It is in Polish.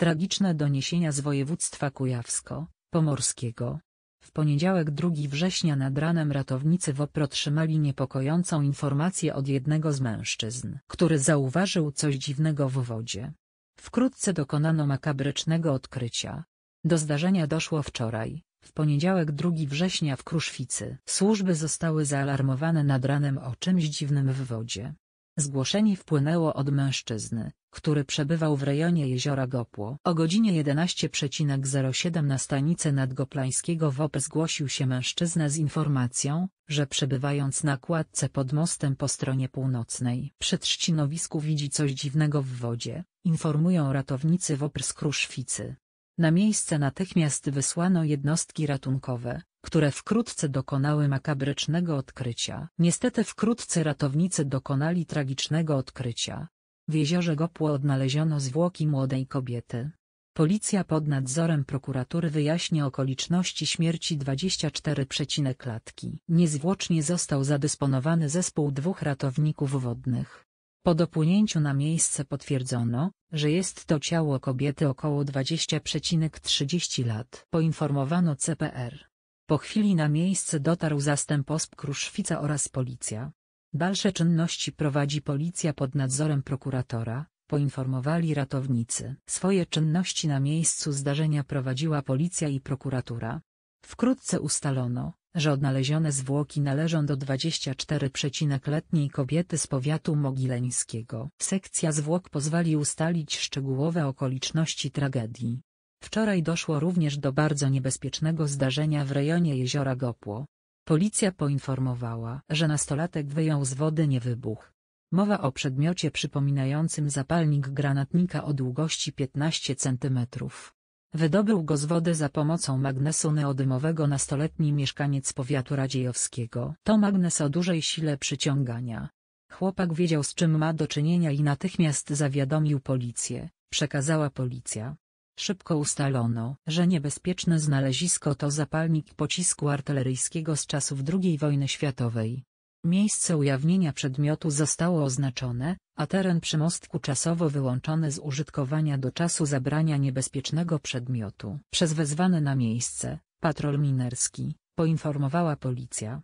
Tragiczne doniesienia z województwa kujawsko-pomorskiego. W poniedziałek 2 września nad ranem ratownicy WOPR otrzymali niepokojącą informację od jednego z mężczyzn, który zauważył coś dziwnego w wodzie. Wkrótce dokonano makabrycznego odkrycia. Do zdarzenia doszło wczoraj, w poniedziałek 2 września w Kruszwicy. Służby zostały zaalarmowane nad ranem o czymś dziwnym w wodzie. Zgłoszenie wpłynęło od mężczyzny, który przebywał w rejonie jeziora Gopło. O godzinie 11.07 na stanicę nadgoplańskiego WOP zgłosił się mężczyzna z informacją, że przebywając na kładce pod mostem po stronie północnej przy trzcinowisku widzi coś dziwnego w wodzie, informują ratownicy WOPR z Kruszwicy. Na miejsce natychmiast wysłano jednostki ratunkowe, które wkrótce dokonały makabrycznego odkrycia. Niestety wkrótce ratownicy dokonali tragicznego odkrycia. W jeziorze Gopło odnaleziono zwłoki młodej kobiety. Policja pod nadzorem prokuratury wyjaśnia okoliczności śmierci 24 klatki. Niezwłocznie został zadysponowany zespół dwóch ratowników wodnych. Po dopłynięciu na miejsce potwierdzono, że jest to ciało kobiety około 20,30 lat. Poinformowano CPR. Po chwili na miejsce dotarł zastęp OSP Kruszwica oraz policja. Dalsze czynności prowadzi policja pod nadzorem prokuratora, poinformowali ratownicy. Swoje czynności na miejscu zdarzenia prowadziła policja i prokuratura. Wkrótce ustalono, że odnalezione zwłoki należą do 24-letniej kobiety z powiatu mogileńskiego. Sekcja zwłok pozwoli ustalić szczegółowe okoliczności tragedii. Wczoraj doszło również do bardzo niebezpiecznego zdarzenia w rejonie jeziora Gopło. Policja poinformowała, że nastolatek wyjął z wody nie wybuch. Mowa o przedmiocie przypominającym zapalnik granatnika o długości 15 cm. Wydobył go z wody za pomocą magnesu neodymowego nastoletni mieszkaniec powiatu radziejowskiego. To magnes o dużej sile przyciągania. Chłopak wiedział z czym ma do czynienia i natychmiast zawiadomił policję, przekazała policja. Szybko ustalono, że niebezpieczne znalezisko to zapalnik pocisku artyleryjskiego z czasów II wojny światowej. Miejsce ujawnienia przedmiotu zostało oznaczone, a teren przy mostku czasowo wyłączony z użytkowania do czasu zabrania niebezpiecznego przedmiotu. Przez wezwany na miejsce, patrol minerski, poinformowała policja.